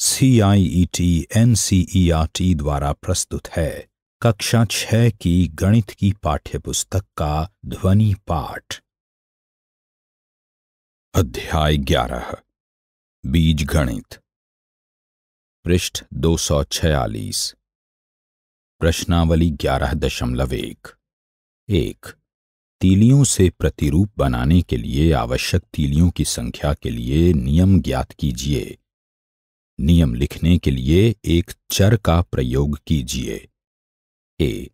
CIET NCERT e e द्वारा प्रस्तुत है कक्षा छह की गणित की पाठ्यपुस्तक का ध्वनि पाठ अध्याय ग्यारह बीज गणित पृष्ठ दो सौ छियालीस प्रश्नावली ग्यारह दशमलव एक एक तीलियों से प्रतिरूप बनाने के लिए आवश्यक तीलियों की संख्या के लिए नियम ज्ञात कीजिए नियम लिखने के लिए एक चर का प्रयोग कीजिए ए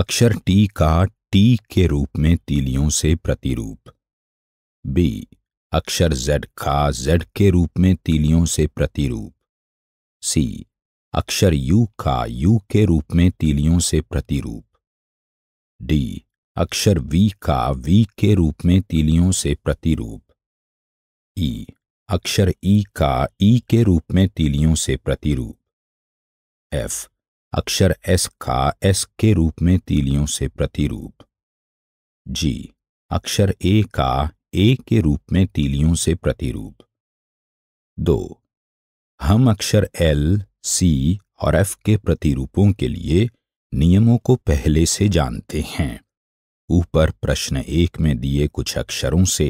अक्षर टी का टी के रूप में तीलियों से प्रतिरूप बी अक्षर जेड का जेड के रूप में तीलियों से प्रतिरूप सी अक्षर यू का यू के रूप में तीलियों से प्रतिरूप डी अक्षर वी का वी के रूप में तीलियों से प्रतिरूप ई अक्षर ई का ई के रूप में तीलियों से प्रतिरूप एफ अक्षर एस का एस के रूप में तीलियों से प्रतिरूप जी अक्षर ए का ए के रूप में तीलियों से प्रतिरूप दो हम अक्षर एल सी और एफ के प्रतिरूपों के लिए नियमों को पहले से जानते हैं ऊपर प्रश्न एक में दिए कुछ अक्षरों से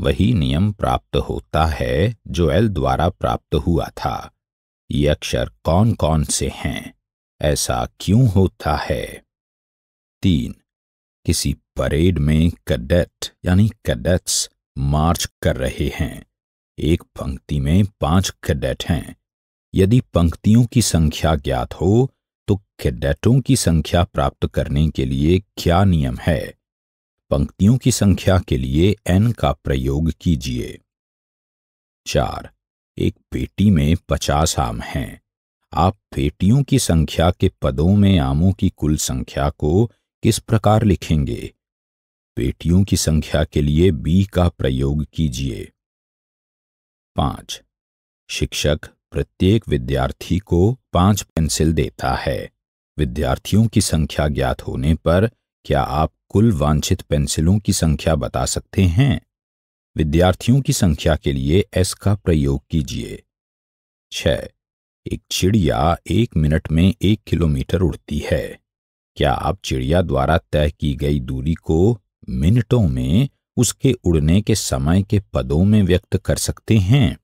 वही नियम प्राप्त होता है जो एल द्वारा प्राप्त हुआ था ये अक्षर कौन कौन से हैं ऐसा क्यों होता है तीन किसी परेड में कडेट यानी कैडेट्स मार्च कर रहे हैं एक पंक्ति में पांच कैडेट हैं यदि पंक्तियों की संख्या ज्ञात हो तो कैडेटों की संख्या प्राप्त करने के लिए क्या नियम है पंक्तियों की संख्या के लिए एन का प्रयोग कीजिए चार एक पेटी में पचास आम हैं आप पेटियों की संख्या के पदों में आमों की कुल संख्या को किस प्रकार लिखेंगे पेटियों की संख्या के लिए बी का प्रयोग कीजिए पांच शिक्षक प्रत्येक विद्यार्थी को पांच पेंसिल देता है विद्यार्थियों की संख्या ज्ञात होने पर क्या आप कुल वांछित पेंसिलों की संख्या बता सकते हैं विद्यार्थियों की संख्या के लिए एस का प्रयोग कीजिए छ एक चिड़िया एक मिनट में एक किलोमीटर उड़ती है क्या आप चिड़िया द्वारा तय की गई दूरी को मिनटों में उसके उड़ने के समय के पदों में व्यक्त कर सकते हैं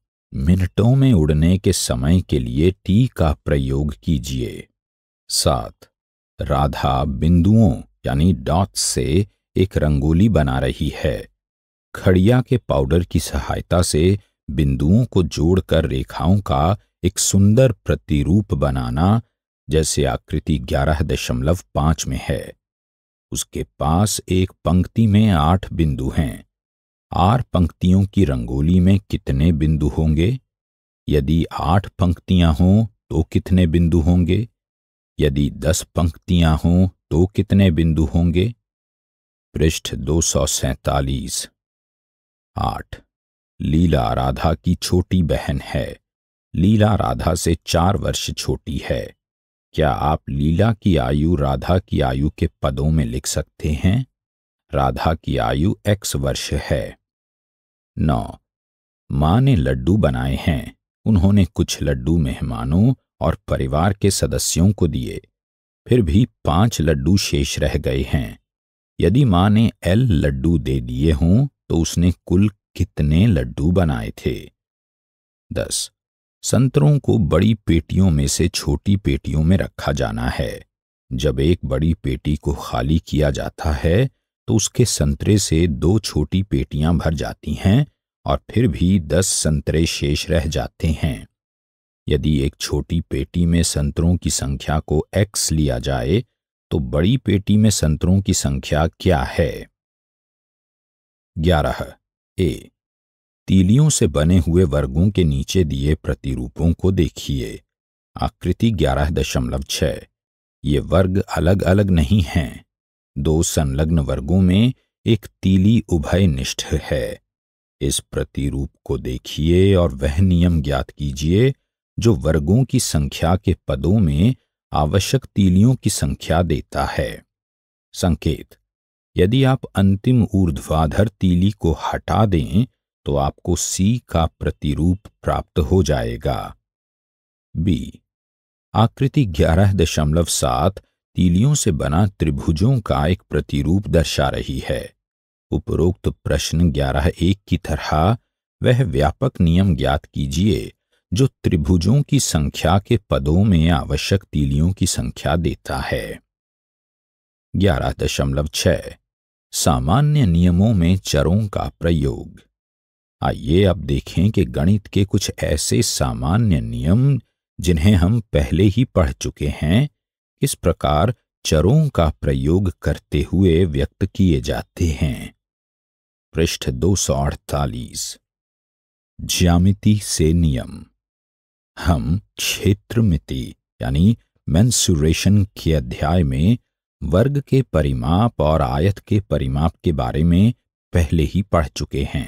मिनटों में उड़ने के समय के लिए टी का प्रयोग कीजिए सात राधा बिंदुओं यानी डॉट्स से एक रंगोली बना रही है खड़िया के पाउडर की सहायता से बिंदुओं को जोड़कर रेखाओं का एक सुंदर प्रतिरूप बनाना जैसे आकृति ग्यारह दशमलव पांच में है उसके पास एक पंक्ति में आठ बिंदु हैं आर पंक्तियों की रंगोली में कितने बिंदु होंगे यदि आठ पंक्तियां हों तो कितने बिंदु होंगे यदि दस पंक्तियां हों तो कितने बिंदु होंगे पृष्ठ दो सौ सैतालीस आठ लीला राधा की छोटी बहन है लीला राधा से चार वर्ष छोटी है क्या आप लीला की आयु राधा की आयु के पदों में लिख सकते हैं राधा की आयु एक्स वर्ष है नौ माँ ने लड्डू बनाए हैं उन्होंने कुछ लड्डू मेहमानों और परिवार के सदस्यों को दिए फिर भी पांच लड्डू शेष रह गए हैं यदि माँ ने एल लड्डू दे दिए हों तो उसने कुल कितने लड्डू बनाए थे दस संतरों को बड़ी पेटियों में से छोटी पेटियों में रखा जाना है जब एक बड़ी पेटी को खाली किया जाता है तो उसके संतरे से दो छोटी पेटियां भर जाती हैं और फिर भी दस संतरे शेष रह जाते हैं यदि एक छोटी पेटी में संतरों की संख्या को x लिया जाए तो बड़ी पेटी में संतरों की संख्या क्या है ग्यारह ए तीलियों से बने हुए वर्गों के नीचे दिए प्रतिरूपों को देखिए आकृति ग्यारह दशमलव छ ये वर्ग अलग अलग नहीं हैं दो संलग्न वर्गों में एक तीली उभय निष्ठ है इस प्रतिरूप को देखिए और वह नियम ज्ञात कीजिए जो वर्गों की संख्या के पदों में आवश्यक तीलियों की संख्या देता है संकेत यदि आप अंतिम ऊर्ध्वाधर तीली को हटा दें तो आपको सी का प्रतिरूप प्राप्त हो जाएगा बी आकृति 11.7 तीलियों से बना त्रिभुजों का एक प्रतिरूप दर्शा रही है उपरोक्त प्रश्न ग्यारह एक की तरह वह व्यापक नियम ज्ञात कीजिए जो त्रिभुजों की संख्या के पदों में आवश्यक तीलियों की संख्या देता है ग्यारह दशमलव छ सामान्य नियमों में चरों का प्रयोग आइए अब देखें कि गणित के कुछ ऐसे सामान्य नियम जिन्हें हम पहले ही पढ़ चुके हैं किस प्रकार चरों का प्रयोग करते हुए व्यक्त किए जाते हैं पृष्ठ दो सौ अड़तालीस ज्यामिति से नियम हम मिति यानी मैंसुरेशन के अध्याय में वर्ग के परिमाप और आयत के परिमाप के बारे में पहले ही पढ़ चुके हैं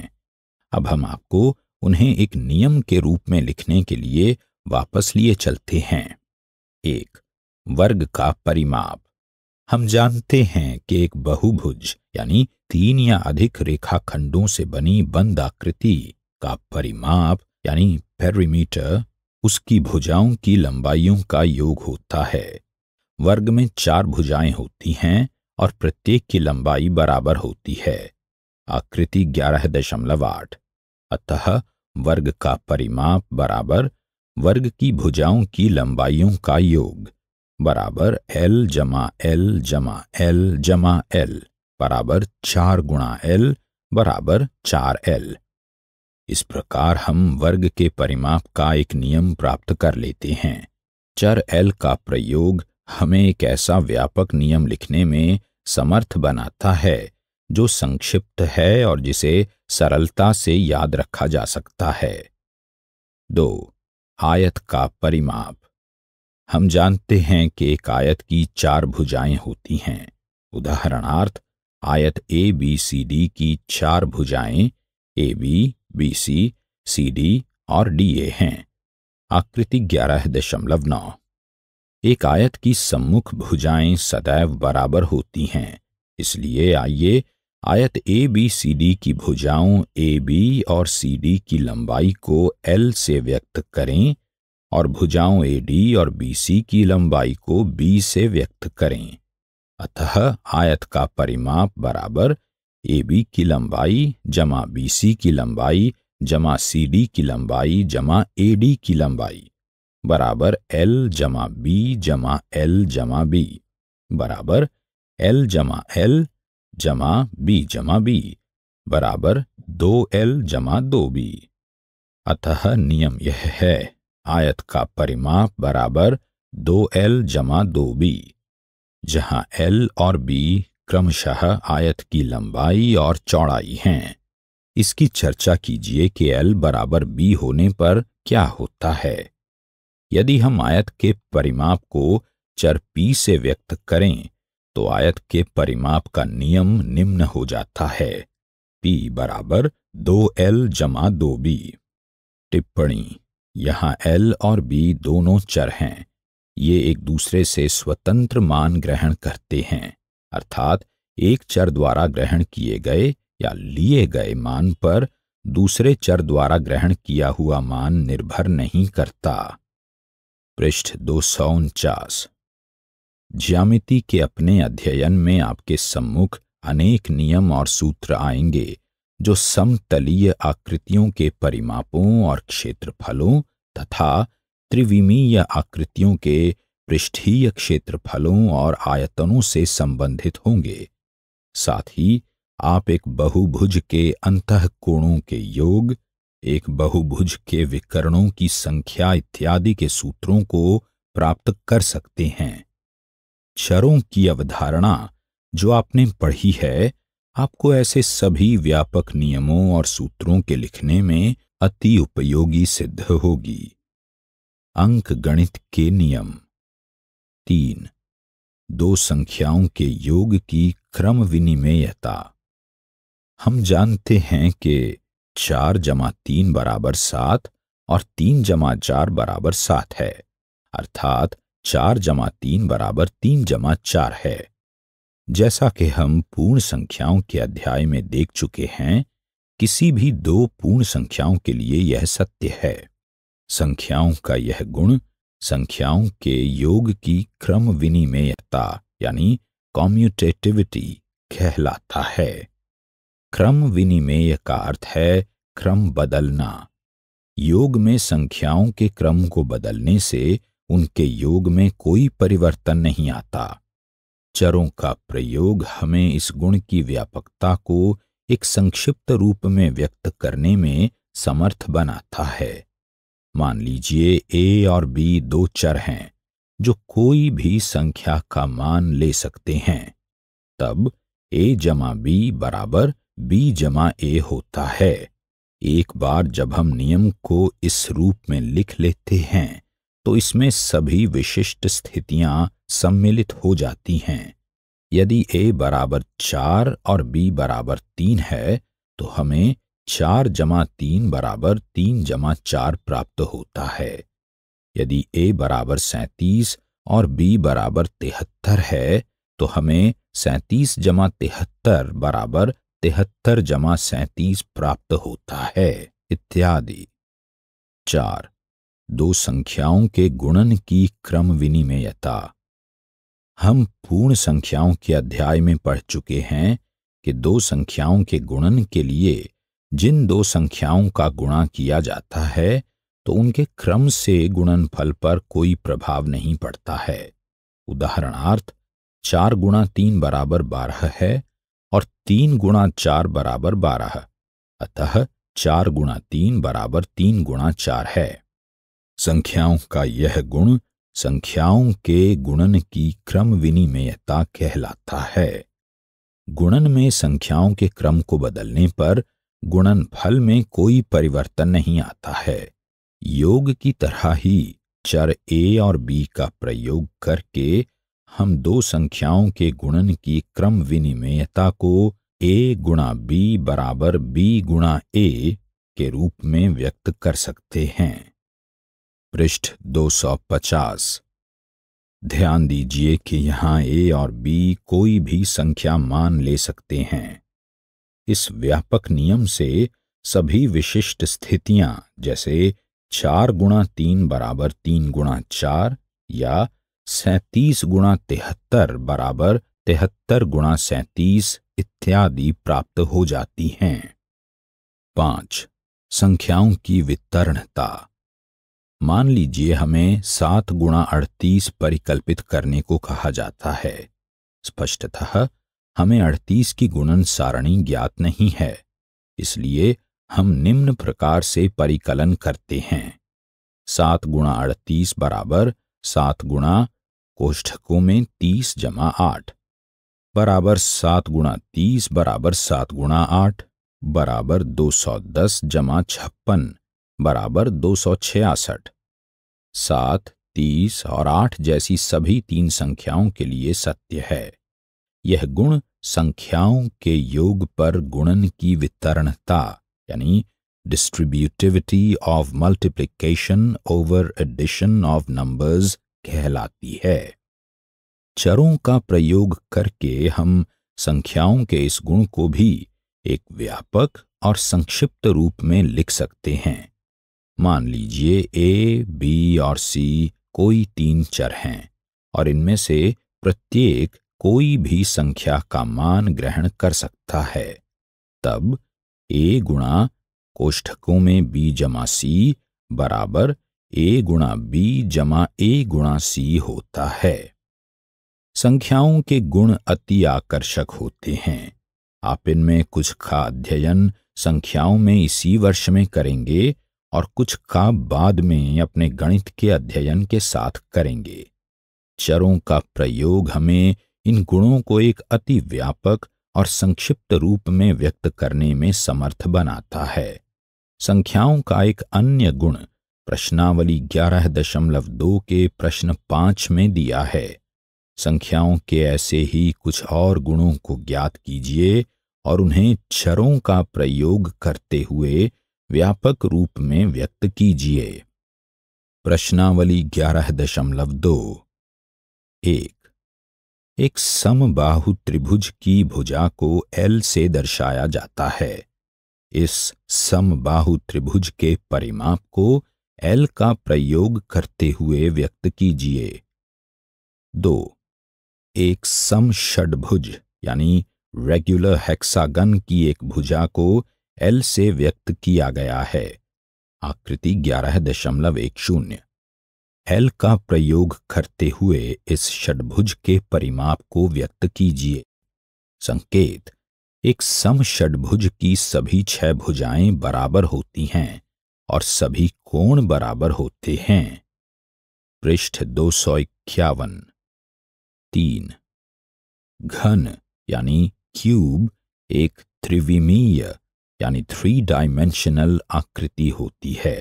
अब हम आपको उन्हें एक नियम के रूप में लिखने के लिए वापस लिए चलते हैं एक वर्ग का परिमाप हम जानते हैं कि एक बहुभुज यानी तीन या अधिक रेखाखंडों से बनी बंद आकृति का परिमाप यानी पेरीमीटर उसकी भुजाओं की लंबाइयों का योग होता है वर्ग में चार भुजाएं होती हैं और प्रत्येक की लंबाई बराबर होती है आकृति ग्यारह दशमलव आठ अतः वर्ग का परिमाप बराबर वर्ग की भुजाओं की लंबाइयों का योग बराबर एल जमा एल जमा एल जमा एल बराबर चार गुणा एल बराबर चार एल इस प्रकार हम वर्ग के परिमाप का एक नियम प्राप्त कर लेते हैं चर एल का प्रयोग हमें एक ऐसा व्यापक नियम लिखने में समर्थ बनाता है जो संक्षिप्त है और जिसे सरलता से याद रखा जा सकता है दो आयत का परिमाप हम जानते हैं कि एक आयत की चार भुजाएं होती हैं उदाहरणार्थ आयत ए बी सी डी की चार भुजाएं ए बी बीसी सीडी और डीए हैं आकृति ग्यारह दशमलव नौ एक आयत की सम्मुख भुजाएं सदैव बराबर होती हैं इसलिए आइए आयत ए बी सी डी की भुजाओं ए बी और सी डी की लंबाई को एल से व्यक्त करें और भुजाओं ए डी और बी सी की लंबाई को बी से व्यक्त करें अतः आयत का परिमाप बराबर ए बी की लंबाई जमा बी सी की लंबाई जमा सी डी की लंबाई जमा ए डी की लंबाई बराबर एल जमा बी जमा एल जमा बी बराबर एल जमा एल जमा बी जमा बी बराबर दो एल जमा दो बी अतः नियम यह है आयत का परिमाप बराबर दो एल जमा दो बी जहाँ एल और बी क्रमशः आयत की लंबाई और चौड़ाई हैं इसकी चर्चा कीजिए कि एल बराबर बी होने पर क्या होता है यदि हम आयत के परिमाप को चर पी से व्यक्त करें तो आयत के परिमाप का नियम निम्न हो जाता है पी बराबर दो एल जमा दो बी टिप्पणी यहाँ एल और बी दोनों चर हैं ये एक दूसरे से स्वतंत्र मान ग्रहण करते हैं अर्थात एक चर द्वारा ग्रहण किए गए या लिए गए मान पर दूसरे चर द्वारा ग्रहण किया हुआ मान निर्भर नहीं करता पृष्ठ दो सौ उनचास ज्यामिति के अपने अध्ययन में आपके सम्मुख अनेक नियम और सूत्र आएंगे जो समतलीय आकृतियों के परिमापों और क्षेत्रफलों तथा त्रिविमीय आकृतियों के पृष्ठीय क्षेत्रफलों और आयतनों से संबंधित होंगे साथ ही आप एक बहुभुज के अंत कोणों के योग एक बहुभुज के विकरणों की संख्या इत्यादि के सूत्रों को प्राप्त कर सकते हैं क्षरों की अवधारणा जो आपने पढ़ी है आपको ऐसे सभी व्यापक नियमों और सूत्रों के लिखने में अति उपयोगी सिद्ध होगी अंक गणित के नियम तीन दो संख्याओं के योग की क्रम विनिमेयता हम जानते हैं कि चार जमा तीन बराबर सात और तीन जमा चार बराबर सात है अर्थात चार जमा तीन बराबर तीन जमा चार है जैसा कि हम पूर्ण संख्याओं के अध्याय में देख चुके हैं किसी भी दो पूर्ण संख्याओं के लिए यह सत्य है संख्याओं का यह गुण संख्याओं के योग की क्रम विनिमेयता यानी कॉम्यूटेटिविटी कहलाता है क्रम विनिमेय का अर्थ है क्रम बदलना योग में संख्याओं के क्रम को बदलने से उनके योग में कोई परिवर्तन नहीं आता चरों का प्रयोग हमें इस गुण की व्यापकता को एक संक्षिप्त रूप में व्यक्त करने में समर्थ बनाता है मान लीजिए ए और बी दो चर हैं जो कोई भी संख्या का मान ले सकते हैं तब ए जमा बी बराबर बी जमा ए होता है एक बार जब हम नियम को इस रूप में लिख लेते हैं तो इसमें सभी विशिष्ट स्थितियां सम्मिलित हो जाती हैं यदि ए बराबर चार और बी बराबर तीन है तो हमें चार जमा तीन बराबर तीन जमा चार प्राप्त होता है यदि ए बराबर सैतीस और बी बराबर तिहत्तर है तो हमें सैतीस जमा तिहत्तर बराबर तिहत्तर जमा सैतीस प्राप्त होता है इत्यादि चार दो संख्याओं के गुणन की क्रम विनिमयता हम पूर्ण संख्याओं के अध्याय में पढ़ चुके हैं कि दो संख्याओं के गुणन के लिए जिन दो संख्याओं का गुणा किया जाता है तो उनके क्रम से गुणनफल पर कोई प्रभाव नहीं पड़ता है उदाहरणार्थ चार गुणा तीन बराबर बारह है और तीन गुणा चार बराबर बारह अतः चार गुणा तीन बराबर तीन गुणा चार है संख्याओं का यह गुण संख्याओं के गुणन की क्रम विनिमयता कहलाता है गुणन में संख्याओं के क्रम को बदलने पर गुणनफल में कोई परिवर्तन नहीं आता है योग की तरह ही चर ए और बी का प्रयोग करके हम दो संख्याओं के गुणन की क्रम विनिमयता को ए गुणा बी बराबर बी गुणा ए के रूप में व्यक्त कर सकते हैं पृष्ठ 250 ध्यान दीजिए कि यहाँ ए और बी कोई भी संख्या मान ले सकते हैं इस व्यापक नियम से सभी विशिष्ट स्थितियां जैसे चार गुणा तीन बराबर तीन गुणा चार या सैतीस गुणा तिहत्तर बराबर तिहत्तर गुणा सैतीस इत्यादि प्राप्त हो जाती हैं पांच संख्याओं की वितरणता मान लीजिए हमें सात गुणा अड़तीस परिकल्पित करने को कहा जाता है स्पष्टतः हमें अड़तीस की गुणन सारणी ज्ञात नहीं है इसलिए हम निम्न प्रकार से परिकलन करते हैं सात गुणा अड़तीस बराबर सात गुणा कोष्ठकों में तीस जमा आठ बराबर सात गुणा तीस बराबर सात गुणा आठ बराबर दो सौ दस जमा छप्पन बराबर दो सौ छियासठ सात तीस और आठ जैसी सभी तीन संख्याओं के लिए सत्य है यह गुण संख्याओं के योग पर गुणन की वितरणता यानी distributivity of multiplication over addition of numbers कहलाती है चरों का प्रयोग करके हम संख्याओं के इस गुण को भी एक व्यापक और संक्षिप्त रूप में लिख सकते हैं मान लीजिए ए बी और सी कोई तीन चर हैं और इनमें से प्रत्येक कोई भी संख्या का मान ग्रहण कर सकता है तब ए गुणा कोष्ठकों में बी जमा सी बराबर ए गुणा बी जमा ए गुणा सी होता है संख्याओं के गुण अति आकर्षक होते हैं आप इनमें कुछ का अध्ययन संख्याओं में इसी वर्ष में करेंगे और कुछ का बाद में अपने गणित के अध्ययन के साथ करेंगे चरों का प्रयोग हमें इन गुणों को एक अति व्यापक और संक्षिप्त रूप में व्यक्त करने में समर्थ बनाता है संख्याओं का एक अन्य गुण प्रश्नावली ग्यारह दशमलव दो के प्रश्न पांच में दिया है संख्याओं के ऐसे ही कुछ और गुणों को ज्ञात कीजिए और उन्हें क्षरों का प्रयोग करते हुए व्यापक रूप में व्यक्त कीजिए प्रश्नावली ग्यारह दशमलव दो एक एक समबाहु त्रिभुज की भुजा को एल से दर्शाया जाता है इस समबाहु त्रिभुज के परिमाप को एल का प्रयोग करते हुए व्यक्त कीजिए दो एक सम षडभुज यानी रेगुलर हेक्सागन की एक भुजा को एल से व्यक्त किया गया है आकृति ग्यारह दशमलव एक शून्य एल का प्रयोग करते हुए इस षडभुज के परिमाप को व्यक्त कीजिए संकेत एक सम षडभुज की सभी छह भुजाएं बराबर होती हैं और सभी कोण बराबर होते हैं पृष्ठ दो सौ इक्यावन तीन घन यानी क्यूब एक त्रिविमीय यानी थ्री डायमेंशनल आकृति होती है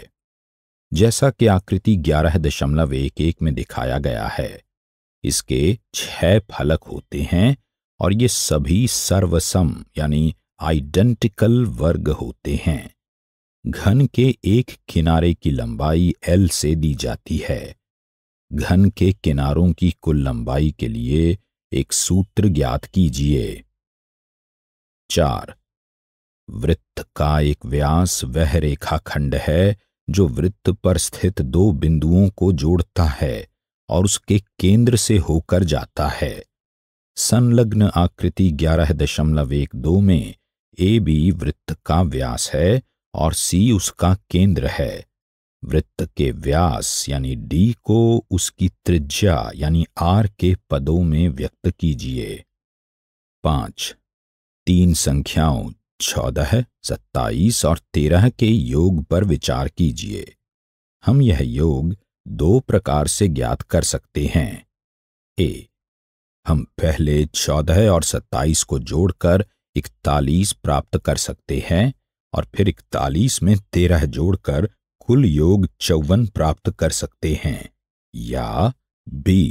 जैसा कि आकृति ग्यारह दशमलव एक एक में दिखाया गया है इसके छह फलक होते हैं और ये सभी सर्वसम यानी आइडेंटिकल वर्ग होते हैं घन के एक किनारे की लंबाई एल से दी जाती है घन के किनारों की कुल लंबाई के लिए एक सूत्र ज्ञात कीजिए चार वृत्त का एक व्यास वह रेखाखंड है जो वृत्त पर स्थित दो बिंदुओं को जोड़ता है और उसके केंद्र से होकर जाता है संलग्न आकृति ग्यारह दशमलव एक दो में ए बी वृत्त का व्यास है और सी उसका केंद्र है वृत्त के व्यास यानी डी को उसकी त्रिज्या यानी आर के पदों में व्यक्त कीजिए पांच तीन संख्याओं चौदह सत्ताईस और तेरह के योग पर विचार कीजिए हम यह योग दो प्रकार से ज्ञात कर सकते हैं ए हम पहले चौदह और सत्ताईस को जोड़कर इकतालीस प्राप्त कर सकते हैं और फिर इकतालीस में तेरह जोड़कर कुल योग चौवन प्राप्त कर सकते हैं या बी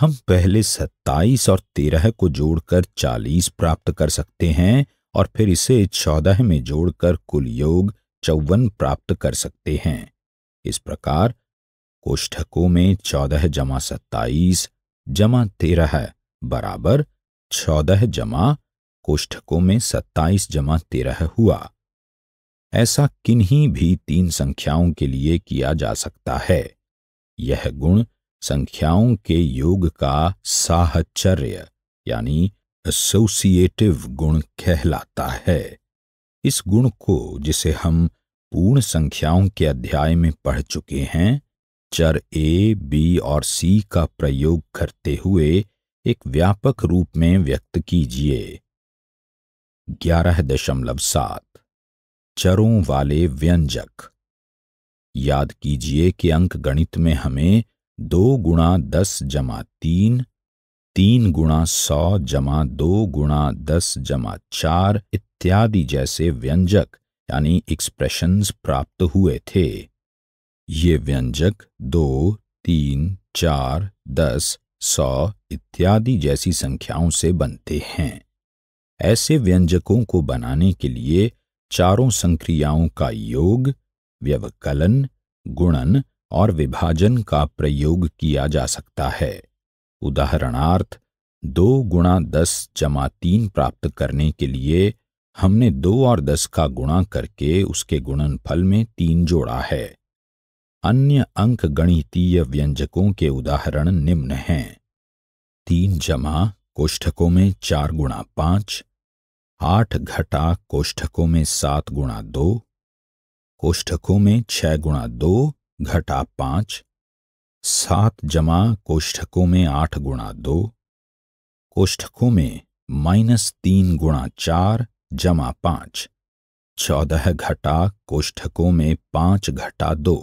हम पहले सत्ताईस और तेरह को जोड़कर चालीस प्राप्त कर सकते हैं और फिर इसे चौदह में जोड़कर कुल योग चौवन प्राप्त कर सकते हैं इस प्रकार कोष्ठकों में चौदह जमा सत्ताईस जमा तेरह बराबर चौदह जमा कोष्ठकों में सत्ताईस जमा तेरह हुआ ऐसा किन्हीं भी तीन संख्याओं के लिए किया जा सकता है यह गुण संख्याओं के योग का साहचर्य यानी एसोसिएटिव गुण कहलाता है इस गुण को जिसे हम पूर्ण संख्याओं के अध्याय में पढ़ चुके हैं चर ए बी और सी का प्रयोग करते हुए एक व्यापक रूप में व्यक्त कीजिए ग्यारह दशमलव सात चरों वाले व्यंजक याद कीजिए कि अंक गणित में हमें दो गुणा दस जमा तीन तीन गुणा सौ जमा दो गुणा दस जमा चार इत्यादि जैसे व्यंजक यानी एक्सप्रेशंस प्राप्त हुए थे ये व्यंजक दो तीन चार दस सौ इत्यादि जैसी संख्याओं से बनते हैं ऐसे व्यंजकों को बनाने के लिए चारों संक्रियाओं का योग व्यवकलन गुणन और विभाजन का प्रयोग किया जा सकता है उदाहरणार्थ दो गुणा दस जमा तीन प्राप्त करने के लिए हमने दो और दस का गुणा करके उसके गुणनफल में तीन जोड़ा है अन्य अंक गणितीय व्यंजकों के उदाहरण निम्न हैं तीन जमा कोष्ठकों में चार गुणा पांच आठ घटा कोष्ठकों में सात गुणा दो कोष्ठकों में छह गुणा दो घटा पांच सात जमा कोष्ठकों में आठ गुणा दो कोष्ठकों में माइनस तीन गुणा चार जमा पांच चौदह घटा कोष्ठकों में पांच घटा दो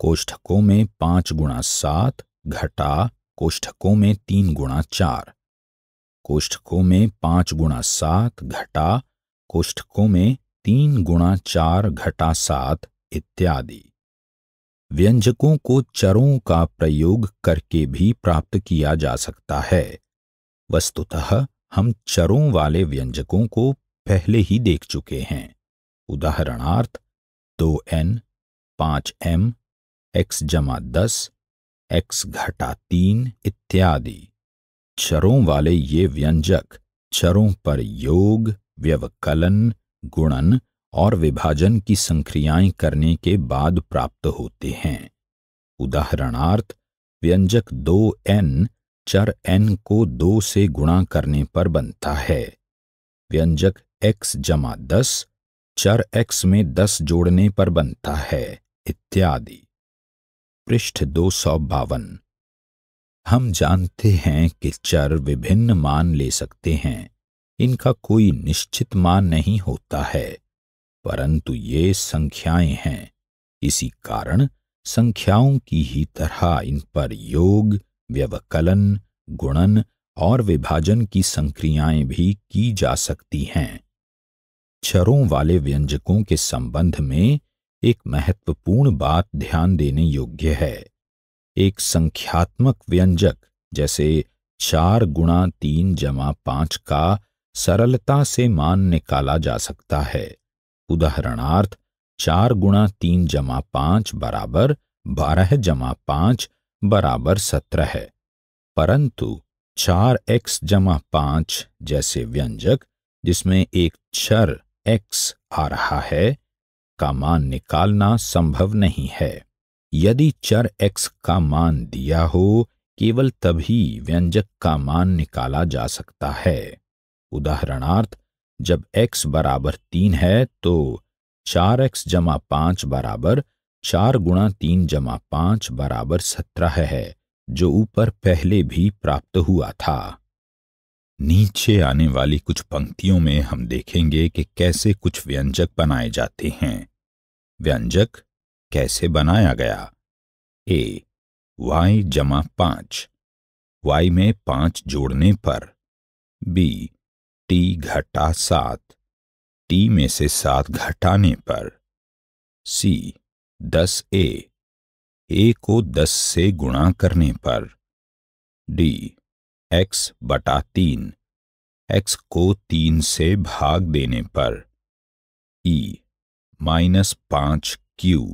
कोष्ठकों में पांच गुणा सात घटा कोष्ठकों में तीन गुणा चार कोष्ठकों में पांच गुणा सात घटा कोष्ठकों में तीन गुणा चार घटा सात इत्यादि व्यंजकों को चरों का प्रयोग करके भी प्राप्त किया जा सकता है वस्तुतः हम चरों वाले व्यंजकों को पहले ही देख चुके हैं उदाहरणार्थ दो एन पांच एम एक्स जमा दस एक्स घटा तीन इत्यादि चरों वाले ये व्यंजक चरों पर योग व्यवकलन गुणन और विभाजन की संक्रियाएं करने के बाद प्राप्त होते हैं उदाहरणार्थ व्यंजक दो एन चर एन को दो से गुणा करने पर बनता है व्यंजक एक्स जमा दस चर एक्स में दस जोड़ने पर बनता है इत्यादि पृष्ठ दो सौ बावन हम जानते हैं कि चर विभिन्न मान ले सकते हैं इनका कोई निश्चित मान नहीं होता है परंतु ये संख्याएं हैं इसी कारण संख्याओं की ही तरह इन पर योग व्यवकलन गुणन और विभाजन की संक्रियाएं भी की जा सकती हैं क्षरों वाले व्यंजकों के संबंध में एक महत्वपूर्ण बात ध्यान देने योग्य है एक संख्यात्मक व्यंजक जैसे चार गुणा तीन जमा पांच का सरलता से मान निकाला जा सकता है उदाहरणार्थ चार गुणा तीन जमा पांच बराबर बारह जमा पांच बराबर सत्रह है परंतु चार एक्स जमा पांच जैसे व्यंजक जिसमें एक चर एक्स आ रहा है का मान निकालना संभव नहीं है यदि चर एक्स का मान दिया हो केवल तभी व्यंजक का मान निकाला जा सकता है उदाहरणार्थ जब x बराबर तीन है तो चार एक्स जमा पाँच बराबर चार गुणा तीन जमा पाँच बराबर सत्रह है जो ऊपर पहले भी प्राप्त हुआ था नीचे आने वाली कुछ पंक्तियों में हम देखेंगे कि कैसे कुछ व्यंजक बनाए जाते हैं व्यंजक कैसे बनाया गया ए वाई जमा पाँच वाई में पाँच जोड़ने पर बी टी घटा सात टी में से सात घटाने पर सी दस ए ए को दस से गुणा करने पर डी एक्स बटा तीन एक्स को तीन से भाग देने पर ई माइनस पांच क्यू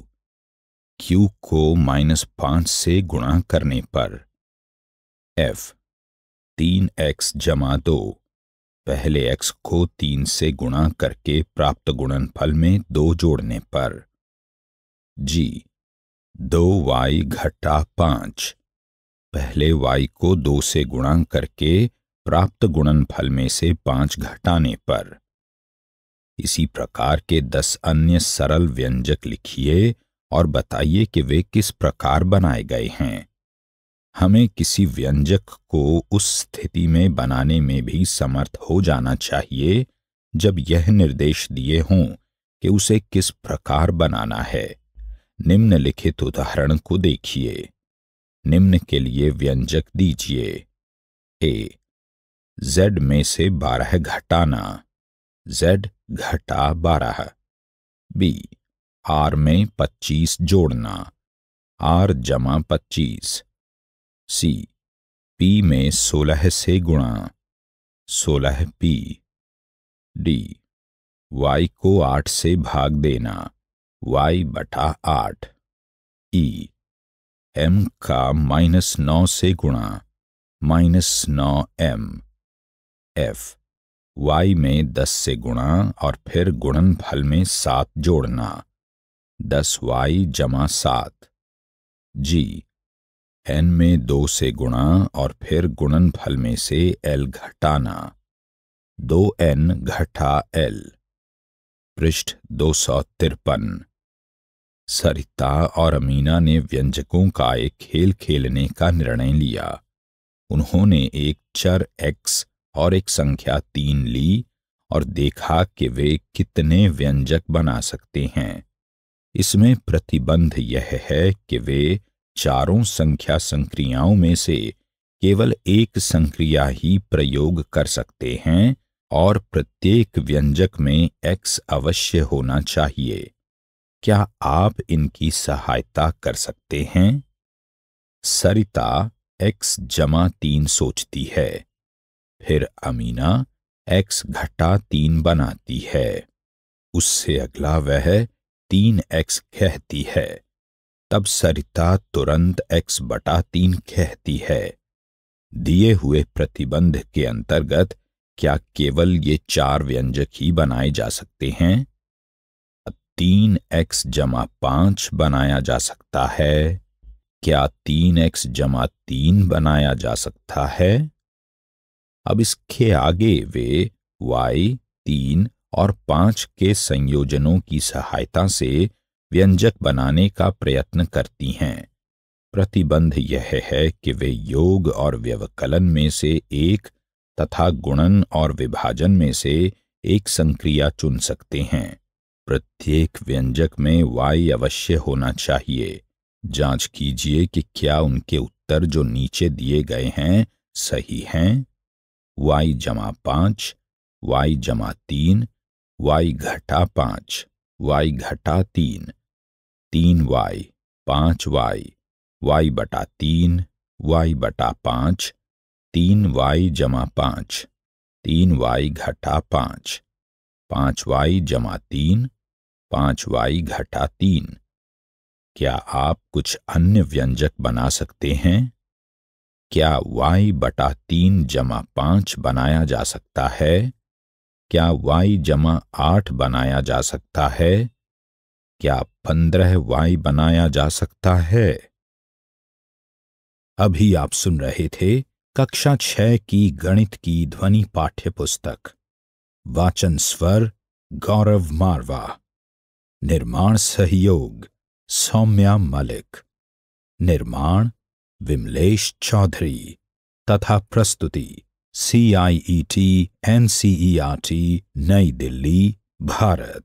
क्यू को माइनस पांच से गुणा करने पर एफ तीन एक्स जमा दो पहले एक्स को तीन से गुणा करके प्राप्त गुणनफल में दो जोड़ने पर जी दो वाई घटा पांच पहले वाई को दो से गुणा करके प्राप्त गुणनफल में से पांच घटाने पर इसी प्रकार के दस अन्य सरल व्यंजक लिखिए और बताइए कि वे किस प्रकार बनाए गए हैं हमें किसी व्यंजक को उस स्थिति में बनाने में भी समर्थ हो जाना चाहिए जब यह निर्देश दिए हों कि उसे किस प्रकार बनाना है निम्नलिखित उदाहरण को देखिए निम्न के लिए व्यंजक दीजिए ए जेड में से बारह घटाना जेड घटा बारह बी आर में पच्चीस जोड़ना आर जमा पच्चीस सी पी में सोलह से गुणा सोलह पी डी वाई को आठ से भाग देना वाई बटा आठ ई एम का माइनस नौ से गुणा माइनस नौ एम एफ वाई में दस से गुणा और फिर गुणनफल में सात जोड़ना दस वाई जमा सात जी एन में दो से गुणा और फिर गुणनफल में से एल घटाना दो एन घटा एल पृष्ठ दो सौ तिरपन सरिता और अमीना ने व्यंजकों का एक खेल खेलने का निर्णय लिया उन्होंने एक चर एक्स और एक संख्या तीन ली और देखा कि वे कितने व्यंजक बना सकते हैं इसमें प्रतिबंध यह है कि वे चारों संख्या संक्रियाओं में से केवल एक संक्रिया ही प्रयोग कर सकते हैं और प्रत्येक व्यंजक में x अवश्य होना चाहिए क्या आप इनकी सहायता कर सकते हैं सरिता x जमा तीन सोचती है फिर अमीना x घटा तीन बनाती है उससे अगला वह तीन एक्स कहती है तब सरिता तुरंत एक्स बटा तीन कहती है दिए हुए प्रतिबंध के अंतर्गत क्या केवल ये चार व्यंजक ही बनाए जा सकते हैं तीन एक्स जमा पांच बनाया जा सकता है क्या तीन एक्स जमा तीन बनाया जा सकता है अब इसके आगे वे वाई तीन और पांच के संयोजनों की सहायता से व्यंजक बनाने का प्रयत्न करती हैं प्रतिबंध यह है कि वे योग और व्यवकलन में से एक तथा गुणन और विभाजन में से एक संक्रिया चुन सकते हैं प्रत्येक व्यंजक में वाय अवश्य होना चाहिए जांच कीजिए कि क्या उनके उत्तर जो नीचे दिए गए हैं सही हैं वाई जमा पांच वाई जमा तीन वाई घटा पांच वाई घटा तीन तीन वाई पाँच वाई वाई बटा तीन वाई बटा पाँच तीन वाई जमा पाँच तीन वाई घटा पाँच पाँच वाई जमा तीन पाँच वाई घटा तीन क्या आप कुछ अन्य व्यंजक बना सकते हैं क्या वाई बटा तीन जमा पाँच बनाया जा सकता है क्या वाई जमा आठ बनाया जा सकता है क्या पंद्रह वाई बनाया जा सकता है अभी आप सुन रहे थे कक्षा छह की गणित की ध्वनि पाठ्य पुस्तक वाचन स्वर गौरव मारवा निर्माण सहयोग सौम्या मलिक निर्माण विमलेश चौधरी तथा प्रस्तुति C I E T N C E R T New Delhi Bharat